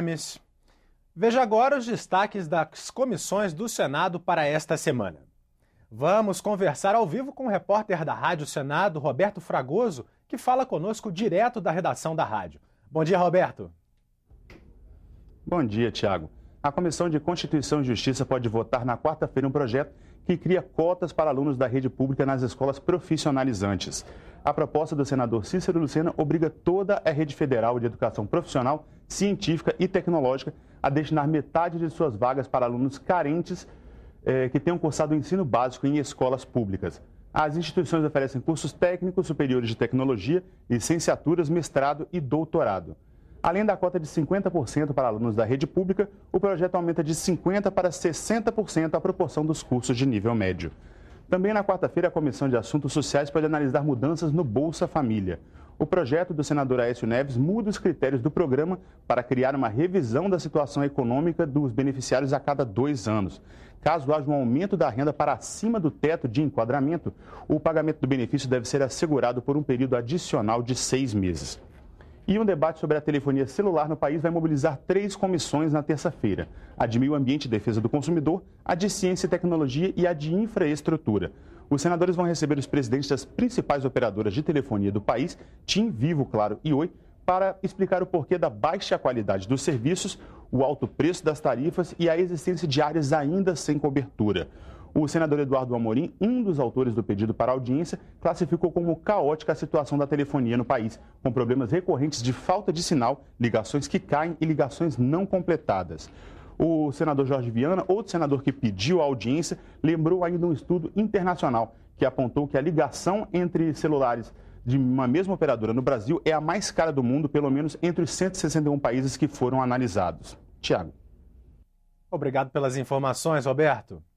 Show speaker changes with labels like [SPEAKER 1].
[SPEAKER 1] Gomes. Veja agora os destaques das comissões do Senado para esta semana. Vamos conversar ao vivo com o repórter da Rádio Senado, Roberto Fragoso, que fala conosco direto da redação da rádio. Bom
[SPEAKER 2] dia, Roberto. Bom dia, Tiago. A Comissão de Constituição e Justiça pode votar na quarta-feira um projeto que cria cotas para alunos da rede pública nas escolas profissionalizantes. A proposta do senador Cícero Lucena obriga toda a rede federal de educação profissional científica e tecnológica a destinar metade de suas vagas para alunos carentes eh, que tenham cursado o ensino básico em escolas públicas. As instituições oferecem cursos técnicos superiores de tecnologia, licenciaturas, mestrado e doutorado. Além da cota de 50% para alunos da rede pública, o projeto aumenta de 50% para 60% a proporção dos cursos de nível médio. Também na quarta-feira, a Comissão de Assuntos Sociais pode analisar mudanças no Bolsa Família. O projeto do senador Aécio Neves muda os critérios do programa para criar uma revisão da situação econômica dos beneficiários a cada dois anos. Caso haja um aumento da renda para acima do teto de enquadramento, o pagamento do benefício deve ser assegurado por um período adicional de seis meses. E um debate sobre a telefonia celular no país vai mobilizar três comissões na terça-feira: a de Meio Ambiente e Defesa do Consumidor, a de Ciência e Tecnologia e a de Infraestrutura. Os senadores vão receber os presidentes das principais operadoras de telefonia do país, Tim Vivo, Claro e Oi, para explicar o porquê da baixa qualidade dos serviços, o alto preço das tarifas e a existência de áreas ainda sem cobertura. O senador Eduardo Amorim, um dos autores do pedido para audiência, classificou como caótica a situação da telefonia no país, com problemas recorrentes de falta de sinal, ligações que caem e ligações não completadas. O senador Jorge Viana, outro senador que pediu a audiência, lembrou ainda um estudo internacional que apontou que a ligação entre celulares de uma mesma operadora no Brasil é a mais cara do mundo, pelo menos entre os 161 países que foram analisados. Tiago.
[SPEAKER 1] Obrigado pelas informações, Roberto.